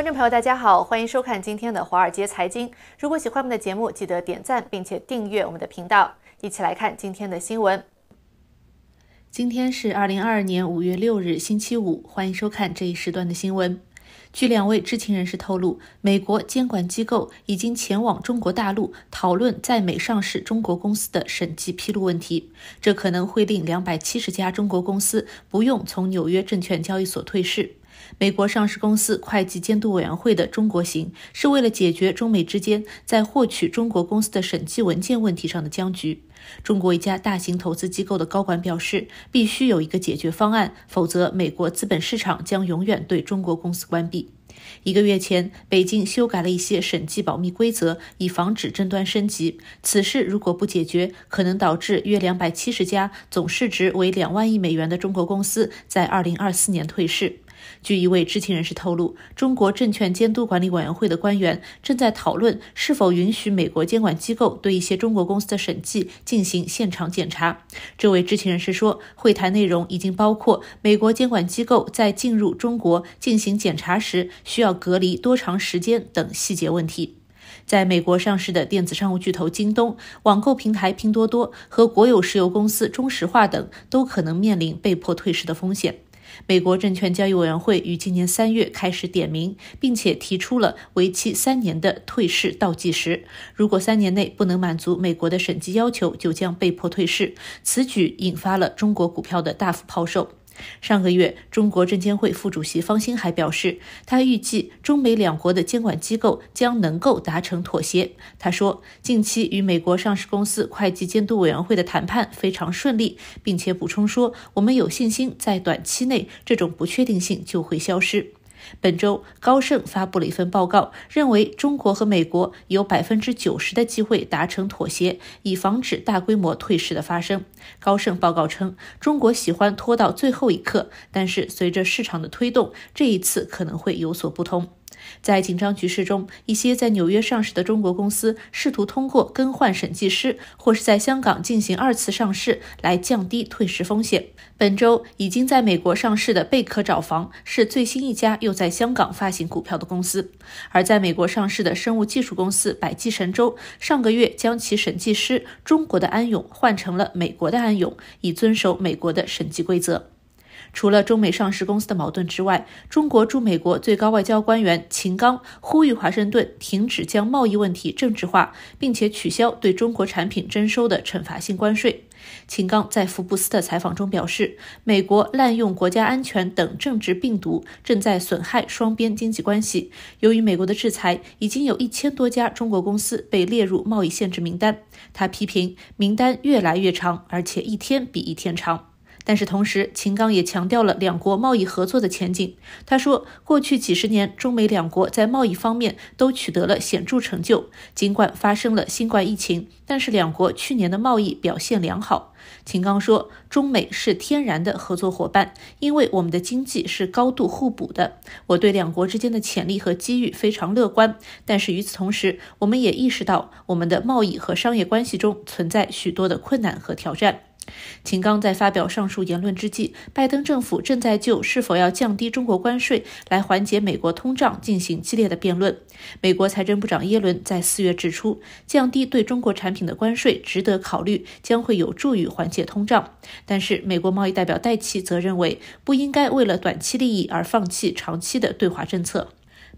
观众朋友，大家好，欢迎收看今天的《华尔街财经》。如果喜欢我们的节目，记得点赞并且订阅我们的频道。一起来看今天的新闻。今天是二零二二年五月六日，星期五，欢迎收看这一时段的新闻。据两位知情人士透露，美国监管机构已经前往中国大陆讨论在美上市中国公司的审计披露问题，这可能会令两百七十家中国公司不用从纽约证券交易所退市。美国上市公司会计监督委员会的“中国行，是为了解决中美之间在获取中国公司的审计文件问题上的僵局。中国一家大型投资机构的高管表示：“必须有一个解决方案，否则美国资本市场将永远对中国公司关闭。”一个月前，北京修改了一些审计保密规则，以防止争端升级。此事如果不解决，可能导致约两百七十家总市值为两万亿美元的中国公司在二零二四年退市。据一位知情人士透露，中国证券监督管理委员会的官员正在讨论是否允许美国监管机构对一些中国公司的审计进行现场检查。这位知情人士说，会谈内容已经包括美国监管机构在进入中国进行检查时需要隔离多长时间等细节问题。在美国上市的电子商务巨头京东、网购平台拼多多和国有石油公司中石化等，都可能面临被迫退市的风险。美国证券交易委员会于今年三月开始点名，并且提出了为期三年的退市倒计时。如果三年内不能满足美国的审计要求，就将被迫退市。此举引发了中国股票的大幅抛售。上个月，中国证监会副主席方新海表示，他预计中美两国的监管机构将能够达成妥协。他说，近期与美国上市公司会计监督委员会的谈判非常顺利，并且补充说，我们有信心在短期内这种不确定性就会消失。本周，高盛发布了一份报告，认为中国和美国有百分之九十的机会达成妥协，以防止大规模退市的发生。高盛报告称，中国喜欢拖到最后一刻，但是随着市场的推动，这一次可能会有所不同。在紧张局势中，一些在纽约上市的中国公司试图通过更换审计师或是在香港进行二次上市来降低退市风险。本周已经在美国上市的贝壳找房是最新一家又在香港发行股票的公司，而在美国上市的生物技术公司百济神州上个月将其审计师中国的安永换成了美国的安永，以遵守美国的审计规则。除了中美上市公司的矛盾之外，中国驻美国最高外交官员秦刚呼吁华盛顿停止将贸易问题政治化，并且取消对中国产品征收的惩罚性关税。秦刚在《福布斯》的采访中表示，美国滥用国家安全等政治病毒，正在损害双边经济关系。由于美国的制裁，已经有一千多家中国公司被列入贸易限制名单。他批评名单越来越长，而且一天比一天长。但是同时，秦刚也强调了两国贸易合作的前景。他说，过去几十年，中美两国在贸易方面都取得了显著成就。尽管发生了新冠疫情，但是两国去年的贸易表现良好。秦刚说，中美是天然的合作伙伴，因为我们的经济是高度互补的。我对两国之间的潜力和机遇非常乐观。但是与此同时，我们也意识到我们的贸易和商业关系中存在许多的困难和挑战。秦刚在发表上述言论之际，拜登政府正在就是否要降低中国关税来缓解美国通胀进行激烈的辩论。美国财政部长耶伦在四月指出，降低对中国产品的关税值得考虑，将会有助于缓解通胀。但是，美国贸易代表戴奇则认为，不应该为了短期利益而放弃长期的对华政策。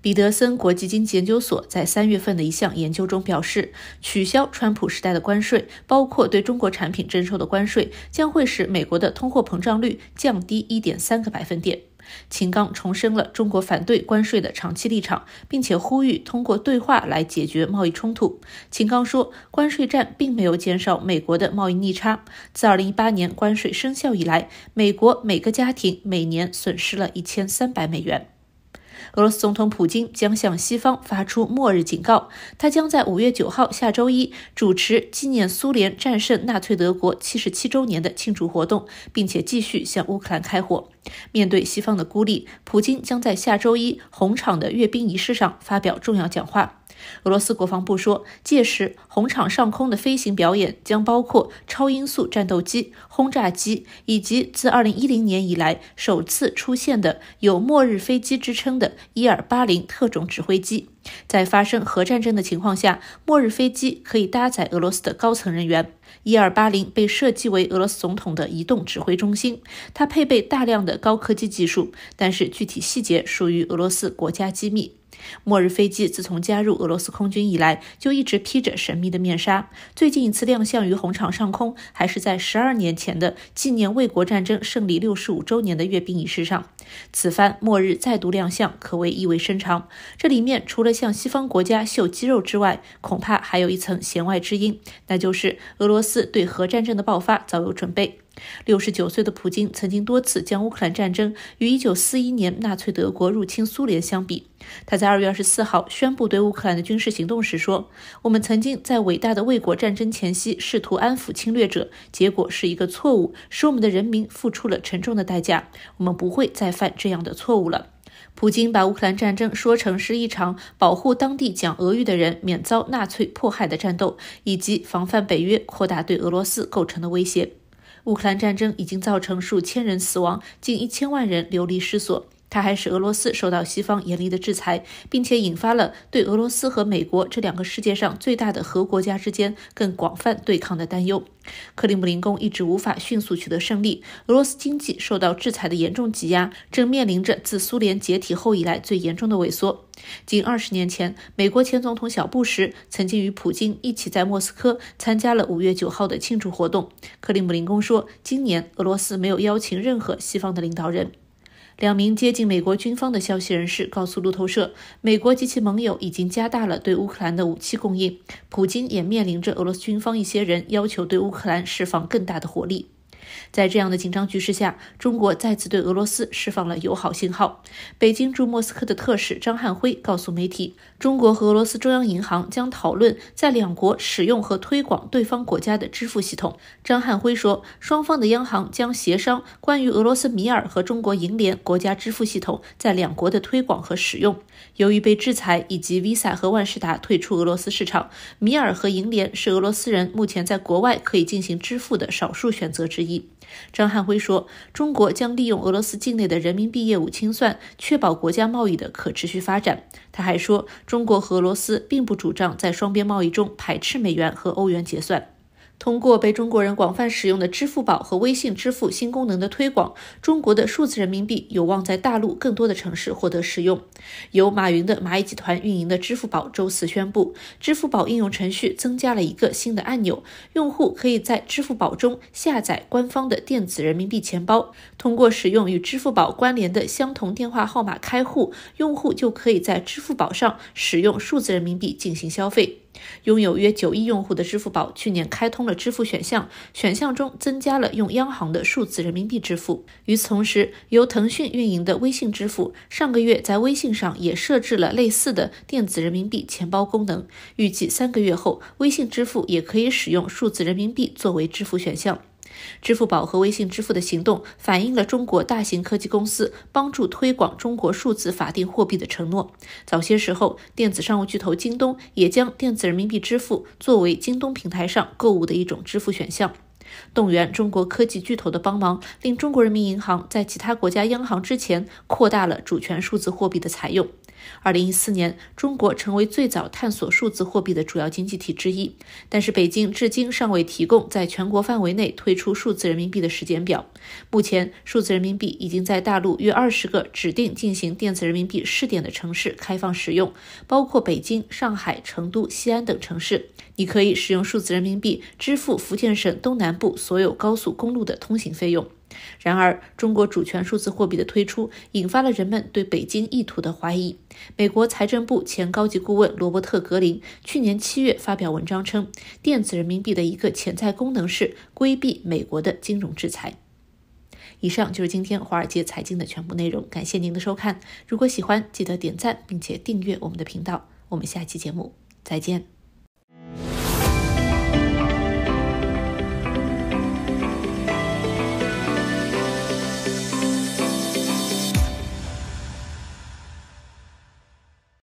彼得森国际经济研究所，在三月份的一项研究中表示，取消川普时代的关税，包括对中国产品征收的关税，将会使美国的通货膨胀率降低一点三个百分点。秦刚重申了中国反对关税的长期立场，并且呼吁通过对话来解决贸易冲突。秦刚说，关税战并没有减少美国的贸易逆差。自二零一八年关税生效以来，美国每个家庭每年损失了一千三百美元。俄罗斯总统普京将向西方发出末日警告。他将在五月九号下周一主持纪念苏联战胜纳粹德国七十七周年的庆祝活动，并且继续向乌克兰开火。面对西方的孤立，普京将在下周一红场的阅兵仪式上发表重要讲话。俄罗斯国防部说，届时红场上空的飞行表演将包括超音速战斗机、轰炸机，以及自2010年以来首次出现的有“末日飞机”之称的伊尔 -80 特种指挥机。在发生核战争的情况下，末日飞机可以搭载俄罗斯的高层人员。伊尔 -80 被设计为俄罗斯总统的移动指挥中心，它配备大量的高科技技术，但是具体细节属于俄罗斯国家机密。末日飞机自从加入俄罗斯空军以来，就一直披着神秘的面纱。最近一次亮相于红场上空，还是在十二年前的纪念卫国战争胜利六十五周年的阅兵仪式上。此番末日再度亮相，可谓意味深长。这里面除了向西方国家秀肌肉之外，恐怕还有一层弦外之音，那就是俄罗斯对核战争的爆发早有准备。六十九岁的普京曾经多次将乌克兰战争与一九四一年纳粹德国入侵苏联相比。他在二月二十四号宣布对乌克兰的军事行动时说：“我们曾经在伟大的卫国战争前夕试图安抚侵略者，结果是一个错误，使我们的人民付出了沉重的代价。我们不会再犯这样的错误了。”普京把乌克兰战争说成是一场保护当地讲俄语的人免遭纳粹迫害的战斗，以及防范北约扩大对俄罗斯构成的威胁。乌克兰战争已经造成数千人死亡，近一千万人流离失所。它还使俄罗斯受到西方严厉的制裁，并且引发了对俄罗斯和美国这两个世界上最大的核国家之间更广泛对抗的担忧。克里姆林宫一直无法迅速取得胜利，俄罗斯经济受到制裁的严重挤压，正面临着自苏联解体后以来最严重的萎缩。近二十年前，美国前总统小布什曾经与普京一起在莫斯科参加了五月九号的庆祝活动。克里姆林宫说，今年俄罗斯没有邀请任何西方的领导人。两名接近美国军方的消息人士告诉路透社，美国及其盟友已经加大了对乌克兰的武器供应。普京也面临着俄罗斯军方一些人要求对乌克兰释放更大的火力。在这样的紧张局势下，中国再次对俄罗斯释放了友好信号。北京驻莫斯科的特使张汉辉告诉媒体，中国和俄罗斯中央银行将讨论在两国使用和推广对方国家的支付系统。张汉辉说，双方的央行将协商关于俄罗斯米尔和中国银联国家支付系统在两国的推广和使用。由于被制裁以及 Visa 和万事达退出俄罗斯市场，米尔和银联是俄罗斯人目前在国外可以进行支付的少数选择之一。张汉辉说：“中国将利用俄罗斯境内的人民币业务清算，确保国家贸易的可持续发展。”他还说：“中国和俄罗斯并不主张在双边贸易中排斥美元和欧元结算。”通过被中国人广泛使用的支付宝和微信支付新功能的推广，中国的数字人民币有望在大陆更多的城市获得使用。由马云的蚂蚁集团运营的支付宝周四宣布，支付宝应用程序增加了一个新的按钮，用户可以在支付宝中下载官方的电子人民币钱包。通过使用与支付宝关联的相同电话号码开户，用户就可以在支付宝上使用数字人民币进行消费。拥有约九亿用户的支付宝去年开通了支付选项，选项中增加了用央行的数字人民币支付。与此同时，由腾讯运营的微信支付上个月在微信上也设置了类似的电子人民币钱包功能，预计三个月后，微信支付也可以使用数字人民币作为支付选项。支付宝和微信支付的行动反映了中国大型科技公司帮助推广中国数字法定货币的承诺。早些时候，电子商务巨头京东也将电子人民币支付作为京东平台上购物的一种支付选项。动员中国科技巨头的帮忙，令中国人民银行在其他国家央行之前扩大了主权数字货币的采用。二零一四年，中国成为最早探索数字货币的主要经济体之一。但是，北京至今尚未提供在全国范围内推出数字人民币的时间表。目前，数字人民币已经在大陆约二十个指定进行电子人民币试点的城市开放使用，包括北京、上海、成都、西安等城市。你可以使用数字人民币支付福建省东南部所有高速公路的通行费用。然而，中国主权数字货币的推出引发了人们对北京意图的怀疑。美国财政部前高级顾问罗伯特·格林去年七月发表文章称，电子人民币的一个潜在功能是规避美国的金融制裁。以上就是今天华尔街财经的全部内容，感谢您的收看。如果喜欢，记得点赞并且订阅我们的频道。我们下期节目再见。